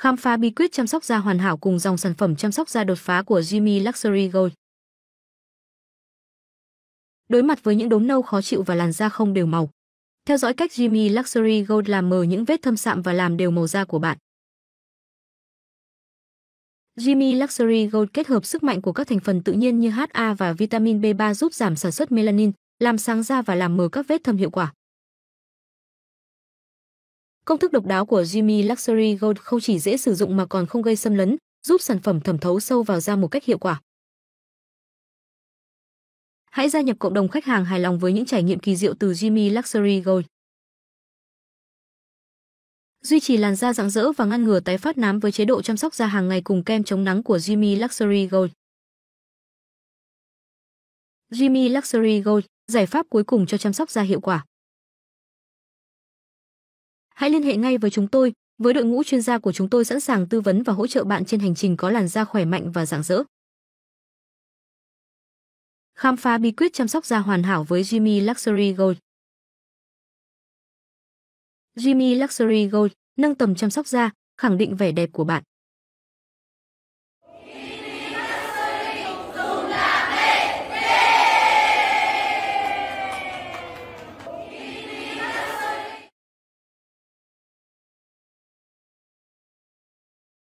khám phá bí quyết chăm sóc da hoàn hảo cùng dòng sản phẩm chăm sóc da đột phá của Jimmy Luxury Gold. Đối mặt với những đốm nâu khó chịu và làn da không đều màu, theo dõi cách Jimmy Luxury Gold làm mờ những vết thâm sạm và làm đều màu da của bạn. Jimmy Luxury Gold kết hợp sức mạnh của các thành phần tự nhiên như HA và vitamin B3 giúp giảm sản xuất melanin, làm sáng da và làm mờ các vết thâm hiệu quả. Công thức độc đáo của Jimmy Luxury Gold không chỉ dễ sử dụng mà còn không gây xâm lấn, giúp sản phẩm thẩm thấu sâu vào da một cách hiệu quả. Hãy gia nhập cộng đồng khách hàng hài lòng với những trải nghiệm kỳ diệu từ Jimmy Luxury Gold. Duy trì làn da rạng rỡ và ngăn ngừa tái phát nám với chế độ chăm sóc da hàng ngày cùng kem chống nắng của Jimmy Luxury Gold. Jimmy Luxury Gold, giải pháp cuối cùng cho chăm sóc da hiệu quả hãy liên hệ ngay với chúng tôi, với đội ngũ chuyên gia của chúng tôi sẵn sàng tư vấn và hỗ trợ bạn trên hành trình có làn da khỏe mạnh và rạng rỡ. Khám phá bí quyết chăm sóc da hoàn hảo với Jimmy Luxury Gold. Jimmy Luxury Gold nâng tầm chăm sóc da, khẳng định vẻ đẹp của bạn.